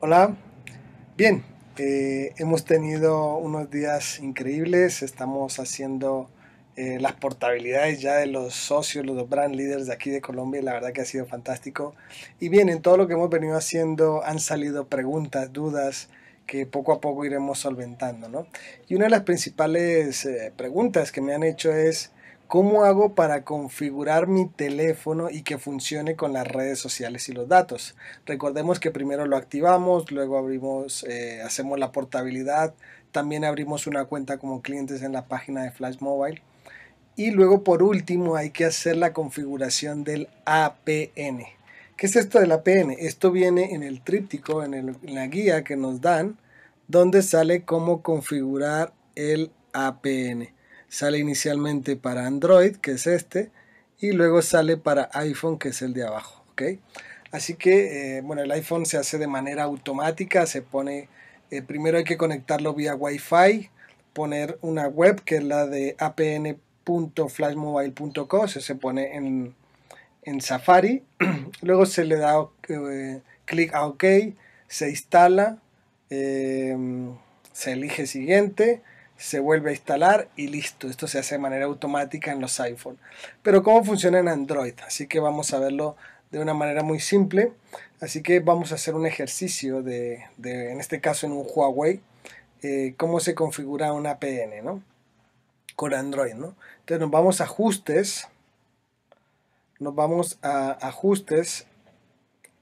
Hola, bien, eh, hemos tenido unos días increíbles, estamos haciendo eh, las portabilidades ya de los socios, los brand leaders de aquí de Colombia y la verdad que ha sido fantástico. Y bien, en todo lo que hemos venido haciendo han salido preguntas, dudas que poco a poco iremos solventando, ¿no? Y una de las principales eh, preguntas que me han hecho es, ¿Cómo hago para configurar mi teléfono y que funcione con las redes sociales y los datos? Recordemos que primero lo activamos, luego abrimos, eh, hacemos la portabilidad, también abrimos una cuenta como clientes en la página de Flash Mobile. Y luego por último hay que hacer la configuración del APN. ¿Qué es esto del APN? Esto viene en el tríptico, en la guía que nos dan, donde sale cómo configurar el APN. Sale inicialmente para Android, que es este, y luego sale para iPhone, que es el de abajo. Así que, eh, bueno, el iPhone se hace de manera automática, se pone, eh, primero hay que conectarlo vía Wi-Fi, poner una web que es la de apn.flashmobile.co, se pone en, en Safari, luego se le da eh, clic a OK, se instala, se elige siguiente, se vuelve a instalar y listo. Esto se hace de manera automática en los iPhone. Pero cómo funciona en Android, así que vamos a verlo de una manera muy simple. Así que vamos a hacer un ejercicio de, en este caso en un Huawei, eh, cómo se configura una APN, ¿no? Con Android, ¿no? Entonces nos vamos a ajustes, nos vamos a ajustes,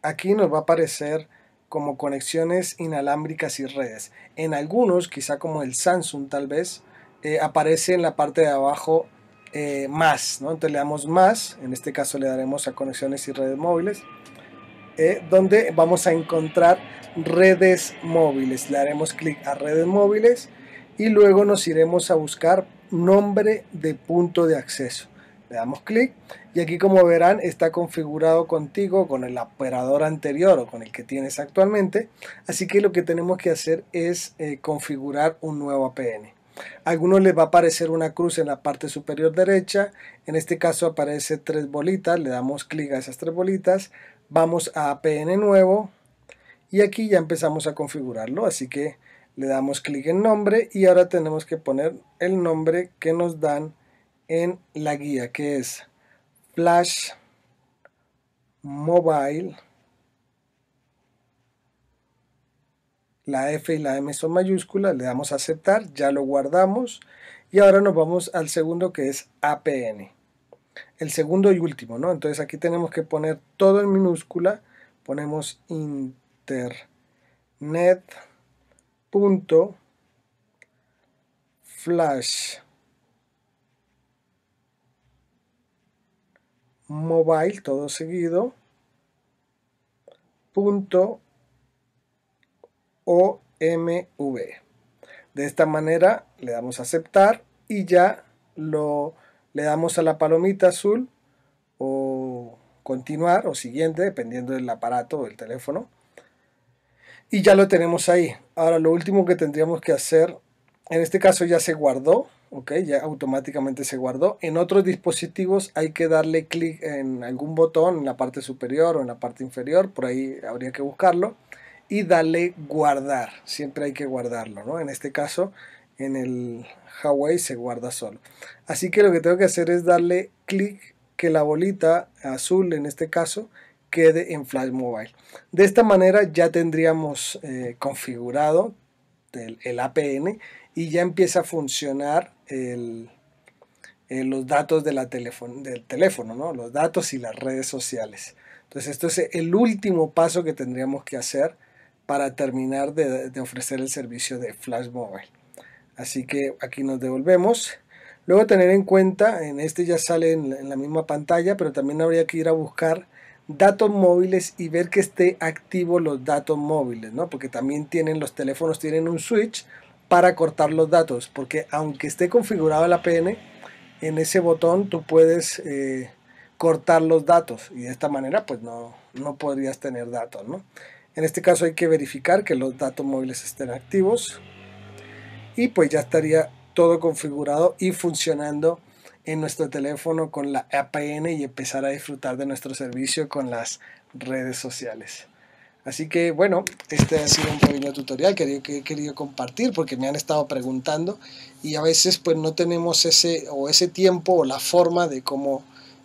aquí nos va a aparecer como conexiones inalámbricas y redes. En algunos, quizá como el Samsung tal vez, eh, aparece en la parte de abajo eh, más, Entonces le damos más, en este caso le daremos a conexiones y redes móviles, eh, donde vamos a encontrar redes móviles. Le haremos clic a redes móviles y luego nos iremos a buscar nombre de punto de acceso. Le damos clic y aquí como verán está configurado contigo con el operador anterior o con el que tienes actualmente. Así que lo que tenemos que hacer es eh, configurar un nuevo APN. A algunos les va a aparecer una cruz en la parte superior derecha. En este caso aparece tres bolitas. Le damos clic a esas tres bolitas. Vamos a APN nuevo. Y aquí ya empezamos a configurarlo. Así que le damos clic en nombre. Y ahora tenemos que poner el nombre que nos dan en la guía que es Flash Mobile. La F y la M son mayúsculas, le damos a aceptar, ya lo guardamos y ahora nos vamos al segundo que es APN. El segundo y último, ¿no? Entonces aquí tenemos que poner todo en minúscula, ponemos flash mobile todo seguido punto omv de esta manera le damos a aceptar y ya lo le damos a la palomita azul o continuar o siguiente dependiendo del aparato o del teléfono y ya lo tenemos ahí ahora lo último que tendríamos que hacer en este caso ya se guardó ok ya automáticamente se guardó en otros dispositivos hay que darle clic en algún botón en la parte superior o en la parte inferior por ahí habría que buscarlo y darle guardar siempre hay que guardarlo ¿no? en este caso en el Huawei se guarda solo así que lo que tengo que hacer es darle clic que la bolita azul en este caso quede en Flash Mobile de esta manera ya tendríamos eh, configurado este, el, APN y ya empieza a funcionar eh, los datos del teléfono, los datos y las redes sociales. Entonces, esto es el último paso que tendríamos que hacer para terminar de, ofrecer el servicio de Flash Mobile. Así que aquí nos devolvemos. Luego tener en cuenta, en este ya sale en la misma pantalla, pero también habría que ir a buscar datos móviles y ver que esté activo los datos móviles, ¿no? Porque también tienen los teléfonos, tienen un switch para cortar los datos, porque aunque esté configurado el APN, en ese botón tú puedes eh, cortar los datos y de esta manera pues no, no podrías tener datos, En este caso hay que verificar que los datos móviles estén activos y pues ya estaría todo configurado y funcionando en nuestro teléfono con la APN y empezar a disfrutar de nuestro servicio con las redes sociales. Así que bueno, este ha sido un pequeño tutorial que, he querido compartir porque me han estado preguntando y a veces pues no tenemos ese o ese tiempo o la forma de cómo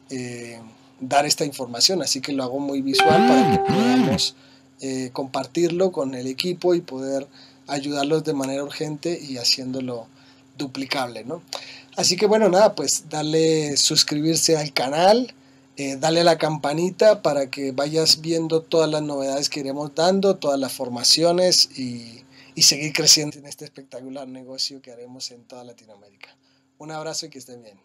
eh, dar esta información, así que lo hago muy visual para que podamos eh, compartirlo con el equipo y poder ayudarlos de manera urgente y haciéndolo duplicable, ¿no? Así que bueno, nada, pues dale suscribirse al canal, eh, dale a la campanita para que vayas viendo todas las novedades que iremos dando, todas las formaciones y, y seguir creciendo en este espectacular negocio que haremos en toda Latinoamérica. Un abrazo y que estén bien.